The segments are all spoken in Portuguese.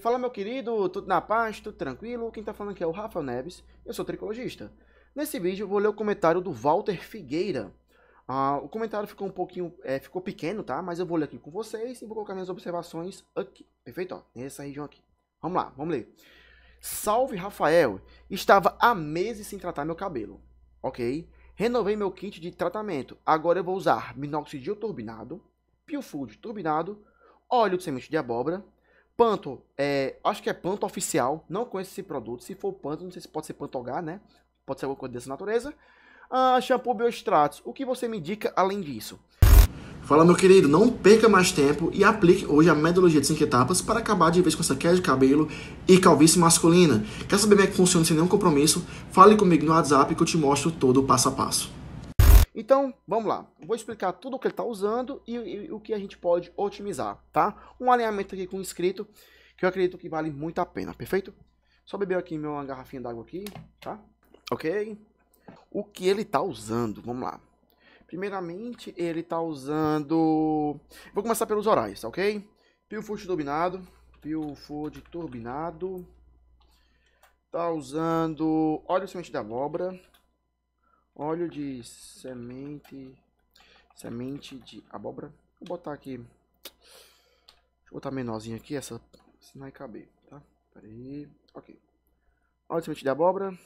Fala meu querido, tudo na paz, tudo tranquilo? Quem tá falando aqui é o Rafa Neves, eu sou tricologista. Nesse vídeo eu vou ler o comentário do Walter Figueira. Ah, o comentário ficou um pouquinho, é, ficou pequeno, tá? Mas eu vou ler aqui com vocês e vou colocar minhas observações aqui, perfeito? Ó, nessa região aqui. Vamos lá, vamos ler. Salve Rafael, estava há meses sem tratar meu cabelo, ok? Renovei meu kit de tratamento, agora eu vou usar minoxidil turbinado, piofood turbinado, óleo de semente de abóbora, Panto, é, acho que é Panto oficial, não conheço esse produto. Se for Panto, não sei se pode ser Pantogar, né? Pode ser alguma coisa dessa natureza. Ah, shampoo Biostratos, o que você me indica além disso? Fala, meu querido, não perca mais tempo e aplique hoje a metodologia de 5 etapas para acabar de vez com essa queda de cabelo e calvície masculina. Quer saber como é que funciona sem nenhum compromisso? Fale comigo no WhatsApp que eu te mostro todo o passo a passo. Então, vamos lá. Vou explicar tudo o que ele está usando e, e, o que a gente pode otimizar, tá? Um alinhamento aqui com inscrito, que eu acredito que vale muito a pena, perfeito? Só beber aqui minha garrafinha d'água aqui, tá? Ok? O que ele está usando, vamos lá. Primeiramente, ele está usando... Vou começar pelos orais, ok? Pio Food turbinado. Pio Food turbinado. Está usando óleo semente de abóbora óleo de semente, semente de abóbora. Vou botar aqui, deixa eu botar menorzinho aqui, essa, se não vai caber, tá? Peraí, ok. Óleo de semente de abóbora.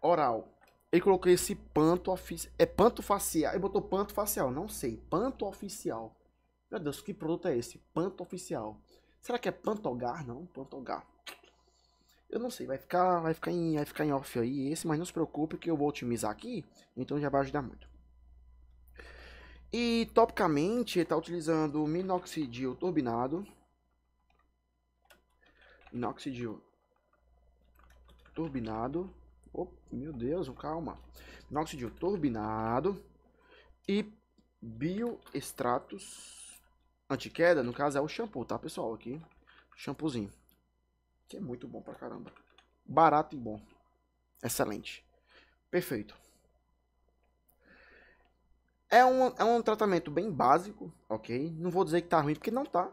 Oral. E coloquei esse panto oficial, é panto facial, E botou panto facial, não sei, panto oficial. Meu Deus, que produto é esse? Panto oficial. Será que é pantogar? Não, pantogar. Eu não sei, vai ficar, vai ficar em, vai ficar em off aí esse, mas não se preocupe que eu vou otimizar aqui, então já vai ajudar muito. E topicamente está utilizando minoxidil turbinado, minoxidil turbinado. Oh, meu Deus, calma. Minoxidil turbinado e bioextratos antiqueda, no caso é o shampoo, tá pessoal? Aqui, shampoozinho. Que é muito bom pra caramba. Barato e bom. Excelente. Perfeito. É um, é um tratamento bem básico, ok? Não vou dizer que tá ruim, porque não tá.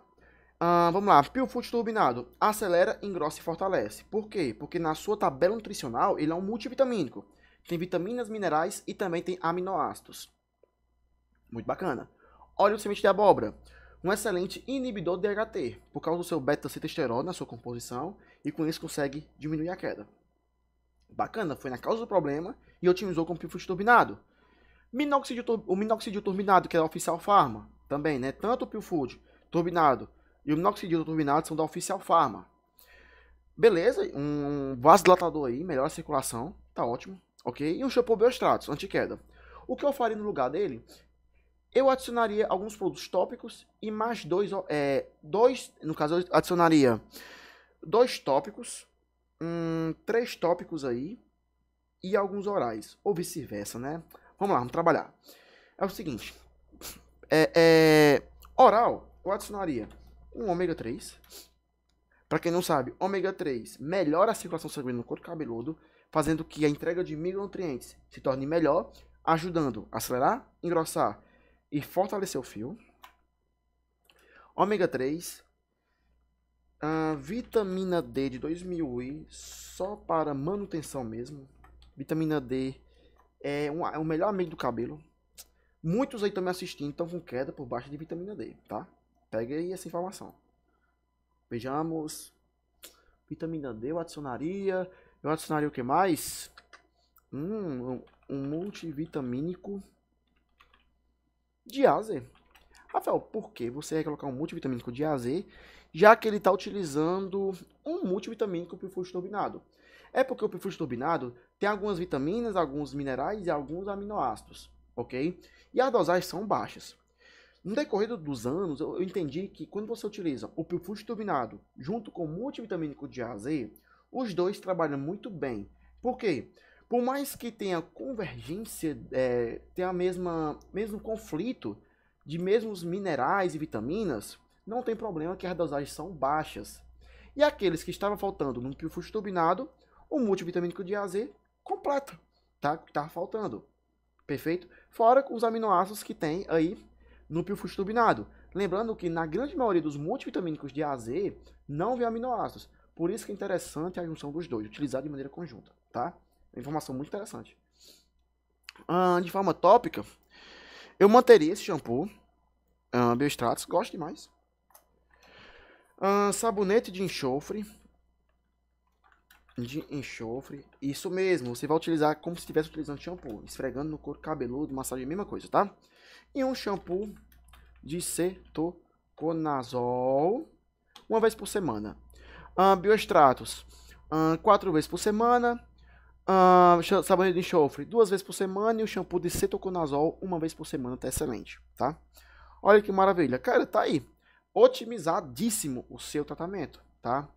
Ah, vamos lá, Pillfoot turbinado. Acelera, engrossa e fortalece. Por quê? Porque na sua tabela nutricional ele é um multivitamínico. Tem vitaminas, minerais e também tem aminoácidos. Muito bacana. Óleo de semente de abóbora um excelente inibidor de DHT, por causa do seu beta-citosterol na sua composição, e com isso consegue diminuir a queda. Bacana, foi na causa do problema e otimizou com o turbinado. o minoxidil turbinado, que é da Oficial Pharma, também, né? Tanto o Pilfood turbinado e o minoxidil turbinado são da Oficial Pharma. Beleza, um vasodilatador aí, melhora a circulação, tá ótimo, ok? E um shampoo anti antiqueda. O que eu faria no lugar dele eu adicionaria alguns produtos tópicos e mais dois, é, dois no caso, eu adicionaria dois tópicos, hum, três tópicos aí e alguns orais, ou vice-versa, né? Vamos lá, vamos trabalhar. É o seguinte, é, é, oral, eu adicionaria um ômega 3. Para quem não sabe, ômega 3 melhora a circulação sanguínea no couro cabeludo, fazendo que a entrega de micronutrientes se torne melhor, ajudando a acelerar, engrossar e fortalecer o fio. Ômega 3. A vitamina D de 2000 e só para manutenção mesmo. Vitamina D é, um, é o melhor amigo do cabelo. Muitos aí estão me assistindo, estão com queda por baixo de vitamina D, tá? Pega aí essa informação. Vejamos. Vitamina D eu adicionaria. Eu adicionaria o que mais? Hum, um, um multivitamínico Diaze. Rafael, por que você é colocar um multivitamínico diaze, já que ele está utilizando um multivitamínico sulfite turbinado? É porque o sulfite turbinado tem algumas vitaminas, alguns minerais e alguns aminoácidos, ok? E as dosagens são baixas. No decorrer dos anos, eu entendi que quando você utiliza o sulfite turbinado junto com o multivitamínico diaze, os dois trabalham muito bem. Por quê? Porque por mais que tenha convergência, é, tenha a mesma mesmo conflito de mesmos minerais e vitaminas, não tem problema que as dosagens são baixas. E aqueles que estavam faltando no sulfostilbinado, o multivitamínico de AZ completa, tá? Que estava faltando. Perfeito? Fora os aminoácidos que tem aí no pilfustubinado. Lembrando que na grande maioria dos multivitamínicos de AZ não vem aminoácidos. Por isso que é interessante a junção dos dois, utilizar de maneira conjunta, tá? Informação muito interessante. Ah, de forma tópica, eu manteria esse shampoo. Ah, Biostratus, gosto demais. Ah, sabonete de enxofre. De enxofre. Isso mesmo, você vai utilizar como se estivesse utilizando shampoo. Esfregando no couro cabeludo, massagem, mesma coisa, tá? E um shampoo de cetoconazol. Uma vez por semana. Ah, bioextratos. Ah, quatro vezes por semana. Uh, sabonete de enxofre duas vezes por semana e o shampoo de cetoconazol uma vez por semana, tá excelente, tá? Olha que maravilha. Cara, tá aí. Otimizadíssimo o seu tratamento, tá?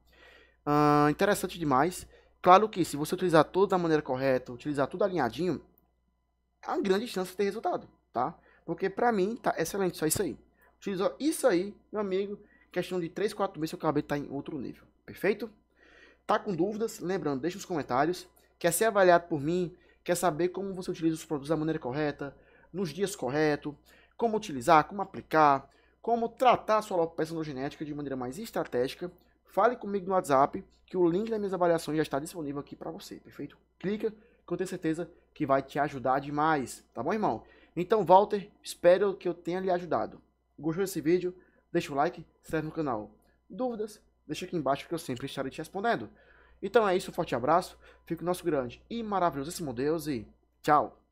Uh, interessante demais. Claro que se você utilizar tudo da maneira correta, utilizar tudo alinhadinho, há grande chance de ter resultado, tá? Porque pra mim tá excelente só isso aí. Utilizou isso aí, meu amigo, questão de 3, 4 meses seu cabelo tá em outro nível, perfeito? Tá com dúvidas? Lembrando, deixa nos comentários quer ser avaliado por mim, quer saber como você utiliza os produtos da maneira correta, nos dias corretos, como utilizar, como aplicar, como tratar a sua alopecia genética de maneira mais estratégica, fale comigo no WhatsApp, que o link das minhas avaliações já está disponível aqui para você, perfeito? Clica, que eu tenho certeza que vai te ajudar demais, tá bom, irmão? Então, Walter, espero que eu tenha lhe ajudado. Gostou desse vídeo? Deixa o like, se inscreve no canal. Dúvidas? Deixa aqui embaixo que eu sempre estarei te respondendo. Então é isso, um forte abraço. Fique o nosso grande e maravilhoso Deus e tchau!